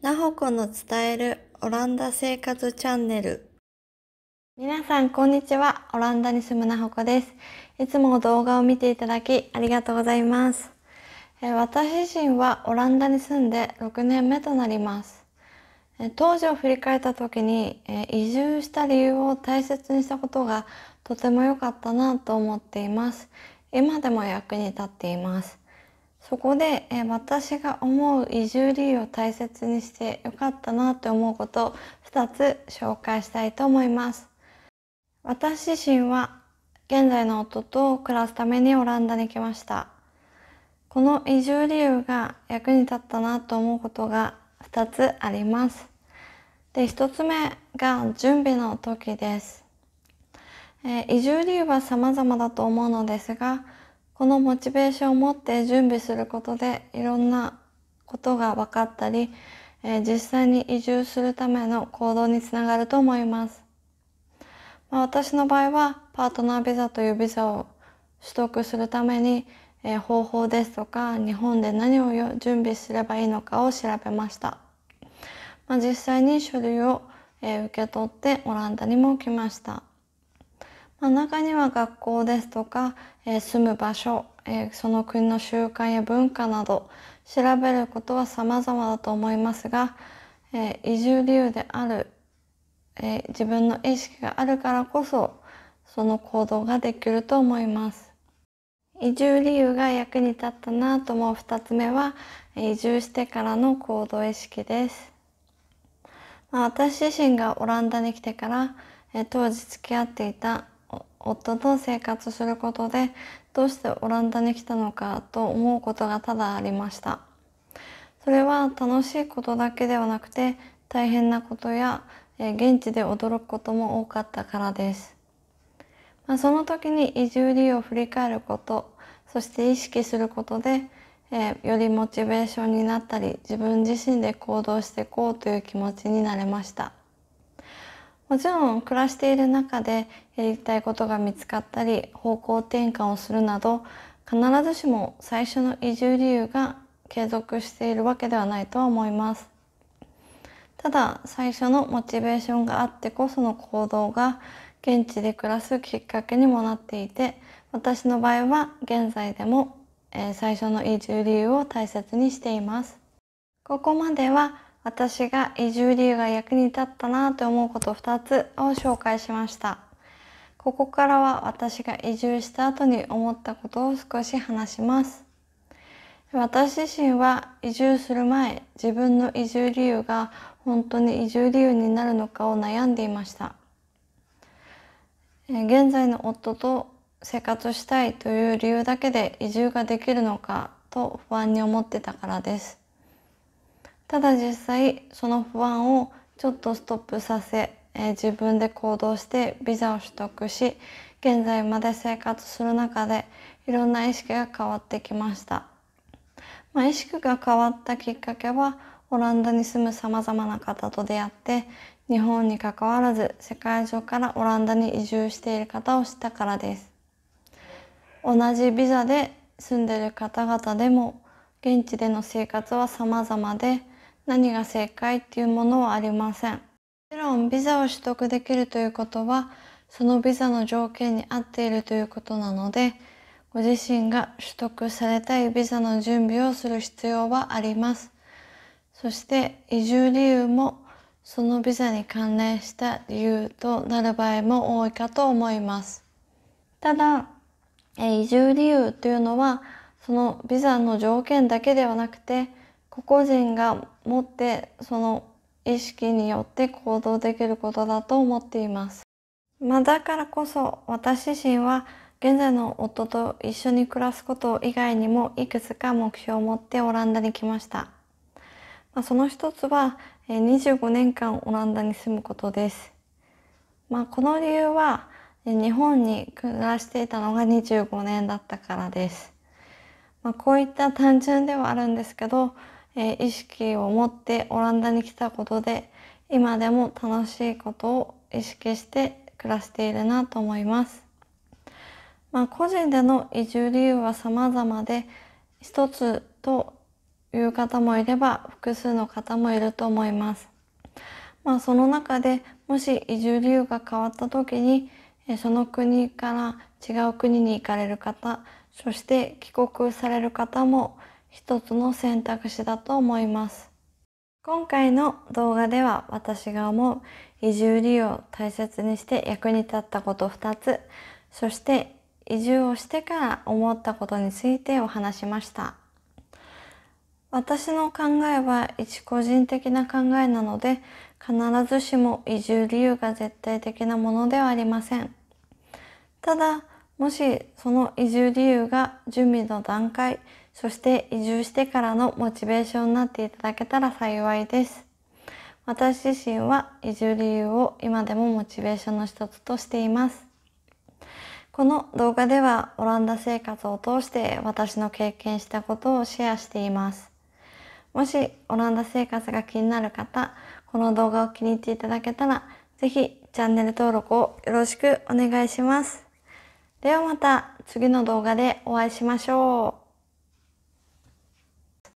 なほこの伝えるオランダ生活チャンネル皆さんこんにちはオランダに住むなほこですいつも動画を見ていただきありがとうございます私自身はオランダに住んで6年目となります当時を振り返った時に移住した理由を大切にしたことがとても良かったなと思っています今でも役に立っていますそこで、えー、私が思う移住理由を大切にしてよかったなって思うことを2つ紹介したいと思います。私自身は現在の夫と暮らすためにオランダに来ました。この移住理由が役に立ったなと思うことが2つあります。で、1つ目が準備の時です。えー、移住理由は様々だと思うのですが、このモチベーションを持って準備することでいろんなことが分かったり、えー、実際に移住するための行動につながると思います。まあ、私の場合はパートナービザというビザを取得するために、えー、方法ですとか日本で何を準備すればいいのかを調べました。まあ、実際に書類を、えー、受け取ってオランダにも来ました。まあ、中には学校ですとか、え住む場所、えその国の習慣や文化など調べることは様々だと思いますが、え移住理由である、え自分の意識があるからこそその行動ができると思います。移住理由が役に立ったなと思う2つ目は移住してからの行動意識です。まあ、私自身がオランダに来てから当時付き合っていた夫と生活することでどうしてオランダに来たのかと思うことがただありましたそれは楽しいことだけではなくて大変なことや現地で驚くことも多かったからです、まその時に移住理由を振り返ることそして意識することで、えよりモチベーションになったり自分自身で行動していこうという気持ちになれましたもちろん暮らしている中でやりたいことが見つかったり方向転換をするなど必ずしも最初の移住理由が継続しているわけではないとは思いますただ最初のモチベーションがあってこその行動が現地で暮らすきっかけにもなっていて私の場合は現在でも、え最初の移住理由を大切にしていますここまでは私が移住理由が役に立ったなと思うこと2つを紹介しましたここからは私が移住した後に思ったことを少し話します私自身は移住する前自分の移住理由が本当に移住理由になるのかを悩んでいました現在の夫と生活したいという理由だけで移住ができるのかと不安に思ってたからですただ実際その不安をちょっとストップさせ、えー、自分で行動してビザを取得し現在まで生活する中でいろんな意識が変わってきました、まあ、意識が変わったきっかけはオランダに住むさまざまな方と出会って日本にかかわらず世界中からオランダに移住している方を知ったからです同じビザで住んでいる方々でも現地での生活は様々で何が正解っていうものはありませんもちろんビザを取得できるということはそのビザの条件に合っているということなのでご自身が取得されたいビザの準備をする必要はありますそして移住理由もそのビザに関連した理由となる場合も多いかと思いますただ移住理由というのはそのビザの条件だけではなくて個々人が持ってその意識によって行動できることだと思っています。まあ、だからこそ私自身は現在の夫と一緒に暮らすこと以外にもいくつか目標を持ってオランダに来ました。まあ、その一つは25年間オランダに住むことです。まあ、この理由は日本に暮らしていたのが25年だったからです。まあ、こういった単純ではあるんですけど、えー、意識を持ってオランダに来たことで今でも楽しいことを意識して暮らしているなと思います。まあ、個人での移住理由は様々で一つという方もいれば複数の方もいると思います。まあ、その中でもし移住理由が変わった時にその国から違う国に行かれる方そして帰国される方も一つの選択肢だと思います。今回の動画では私が思う移住理由を大切にして役に立ったこと二つ、そして移住をしてから思ったことについてお話しました。私の考えは一個人的な考えなので必ずしも移住理由が絶対的なものではありません。ただもしその移住理由が準備の段階、そして移住してからのモチベーションになっていただけたら幸いです。私自身は移住理由を今でもモチベーションの一つとしています。この動画ではオランダ生活を通して私の経験したことをシェアしています。もしオランダ生活が気になる方、この動画を気に入っていただけたら、ぜひチャンネル登録をよろしくお願いします。ではまた次の動画でお会いしましょう。